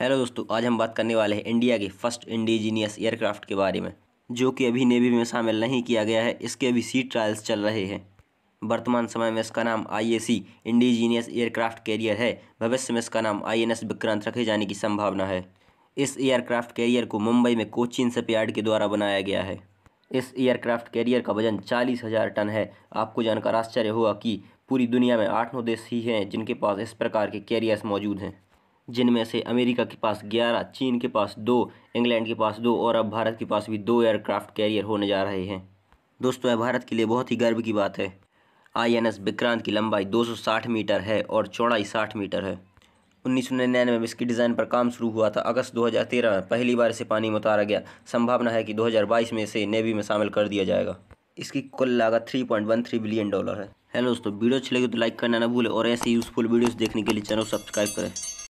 hello दोस्तों आज हम बात करने वाले हैं इंडिया के फर्स्ट इंडिजीनियस एयरक्राफ्ट के बारे में जो कि अभी नेवी में शामिल नहीं किया गया है इसके अभी सी ट्रायल्स चल रहे हैं वर्तमान समय में इसका नाम आईएसी इंडिजीनियस एयरक्राफ्ट कैरियर है भविष्य में इसका नाम आईएनएस विक्रांत रखे जाने की संभावना है इस एयरक्राफ्ट कैरियर को मुंबई में कोचिन सपयार्ड के द्वारा बनाया गया है इस एयरक्राफ्ट कैरियर का वजन चालीस हज़ार टन है आपको जानकर आश्चर्य हुआ कि पूरी दुनिया में आठ नौ देश ही हैं जिनके पास इस प्रकार के कैरियर्स मौजूद हैं जिनमें से अमेरिका के पास ग्यारह चीन के पास दो इंग्लैंड के पास दो और अब भारत के पास भी दो एयरक्राफ्ट कैरियर होने जा रहे हैं दोस्तों यह भारत के लिए बहुत ही गर्व की बात है आईएनएस विक्रांत की लंबाई 260 मीटर है और चौड़ाई 60 मीटर है उन्नीस में इसकी डिज़ाइन पर काम शुरू हुआ था अगस्त 2013 में पहली बार इसे पानी में उतारा गया संभावना है कि 2022 में इसे नेवी में शामिल कर दिया जाएगा इसकी कुल लागत 3.13 बिलियन डॉलर है हेलो दोस्तों वीडियो अच्छी लगी तो लाइक करना ना भूलें और ऐसे यूज़फुल वीडियोस देखने के लिए चैनल सब्सक्राइब करें